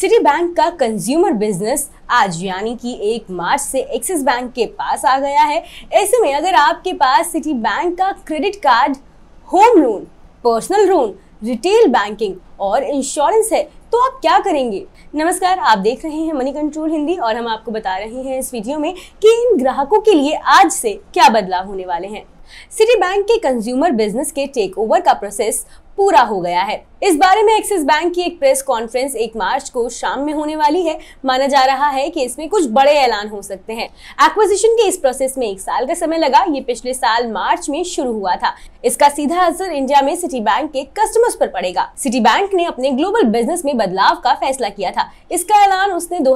City Citibank का consumer business आज यानी कि एक मार्च से एक्सिस बैंक के पास आ गया है ऐसे में अगर आपके पास सिटी बैंक का credit card home loan personal loan retail banking और इंश्योरेंस है तो आप क्या करेंगे नमस्कार आप देख रहे हैं मनी कंट्रोल हिंदी और हम आपको बता रहे हैं इस वीडियो में कि इन ग्राहकों के लिए आज से क्या बदलाव होने वाले हैं सिटी बैंक के कंज्यूमर बिजनेस के टेक ओवर का प्रोसेस पूरा हो गया है इस बारे में एक्सिस बैंक की एक प्रेस कॉन्फ्रेंस एक मार्च को शाम में होने वाली है माना जा रहा है कि इसमें कुछ बड़े ऐलान हो सकते हैं एक्विजिशन के इस प्रोसेस में एक साल का समय लगा ये पिछले साल मार्च में शुरू हुआ था इसका सीधा असर इंडिया में सिटी बैंक के कस्टमर्स पर पड़ेगा सिटी बैंक ने अपने ग्लोबल बिजनेस में बदलाव का फैसला किया था इसका ऐलान उसने दो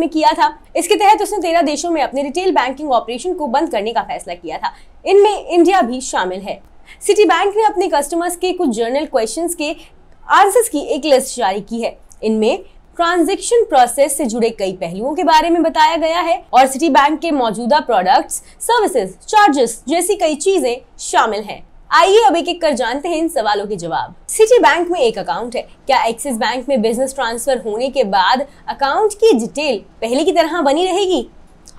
में किया था इसके तहत उसने तेरह देशों में अपने रिटेल बैंकिंग ऑपरेशन को बंद करने का फैसला किया था इनमें इंडिया भी शामिल है सिटी बैंक ने अपने कस्टमर्स के कुछ जर्नल क्वेश्चन के आंसर्स की एक लिस्ट जारी की है इनमें ट्रांजेक्शन प्रोसेस से जुड़े कई पहलुओं के बारे में बताया गया है और सिटी बैंक के मौजूदा प्रोडक्ट्स, सर्विसेज चार्जेस जैसी कई चीजें शामिल हैं। आइए अब एक एक कर जानते हैं इन सवालों के जवाब सिटी बैंक में एक अकाउंट है क्या एक्सिस बैंक में बिजनेस ट्रांसफर होने के बाद अकाउंट की डिटेल पहले की तरह बनी रहेगी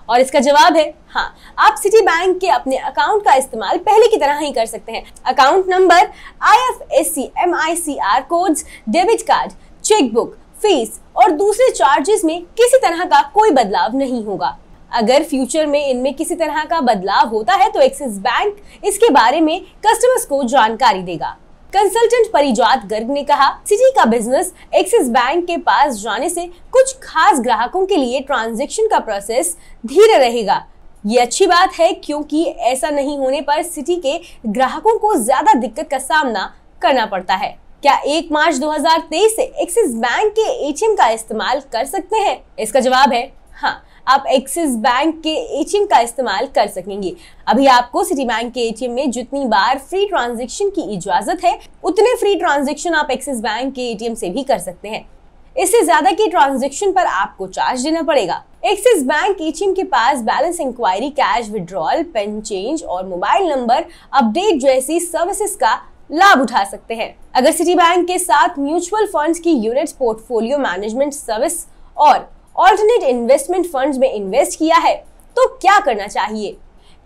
और इसका जवाब है हाँ आप सिटी बैंक के अपने अकाउंट का इस्तेमाल पहले की तरह ही कर सकते हैं account number I F S C M I C R codes debit card chequebook fees और दूसरे चार्जेस में किसी तरह का कोई बदलाव नहीं होगा अगर फ्यूचर में इनमें किसी तरह का बदलाव होता है तो एक्सिस बैंक इसके बारे में कस्टमर्स को जानकारी देगा कंसल्टेंट परिजात गर्ग ने कहा सिटी का बिजनेस एक्सिस बैंक के पास जाने से कुछ खास ग्राहकों के लिए ट्रांजेक्शन का प्रोसेस धीरे रहेगा ये अच्छी बात है क्योंकि ऐसा नहीं होने पर सिटी के ग्राहकों को ज्यादा दिक्कत का सामना करना पड़ता है क्या 1 मार्च 2023 से एक्सिस बैंक के एटीएम का इस्तेमाल कर सकते हैं इसका जवाब है हाँ आप एक्सिस बैंक के एटीएम का इस्तेमाल कर सकेंगे अभी आपको सिटी बैंक के एटीएम में जितनी बार फ्री ट्रांजेक्शन की इजाजत है उतने फ्री ट्रांजेक्शन आप एक्सिस बैंक के एटीएम से भी कर सकते हैं इससे ज्यादा की ट्रांजेक्शन पर आपको चार्ज देना पड़ेगा एक्सिस बैंक एटीएम के पास balance enquiry cash withdrawal PIN change और मोबाइल नंबर अपडेट जैसी सर्विसेज का लाभ उठा सकते हैं अगर सिटी बैंक के साथ म्यूचुअल फंड्स की यूनिट्स पोर्टफोलियो मैनेजमेंट सर्विस और ऑल्टरनेट इन्वेस्टमेंट फंड्स में इन्वेस्ट किया है तो क्या करना चाहिए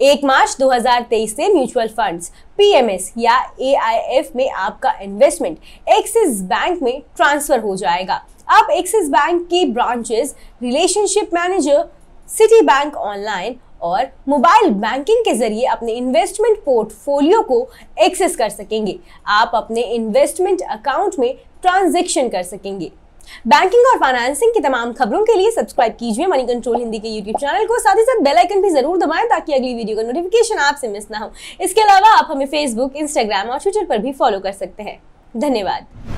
एक मार्च 2023 से म्यूचुअल फंड्स पीएमएस या एआईएफ में आपका इन्वेस्टमेंट एक्सिस बैंक में ट्रांसफर हो जाएगा आप एक्सिस बैंक की branches relationship manager Citibank online और मोबाइल बैंकिंग के जरिए अपने इन्वेस्टमेंट पोर्टफोलियो को एक्सेस कर सकेंगे आप अपने इन्वेस्टमेंट अकाउंट में ट्रांजेक्शन कर सकेंगे बैंकिंग और फाइनेंसिंग की तमाम खबरों के लिए सब्सक्राइब कीजिए मनी कंट्रोल हिंदी के यूट्यूब चैनल को साथ ही साथ बेल आइकन भी जरूर दबाएं ताकि अगली वीडियो का नोटिफिकेशन आपसे मिस ना हो इसके अलावा आप हमें फेसबुक इंस्टाग्राम और ट्विटर पर भी फॉलो कर सकते हैं धन्यवाद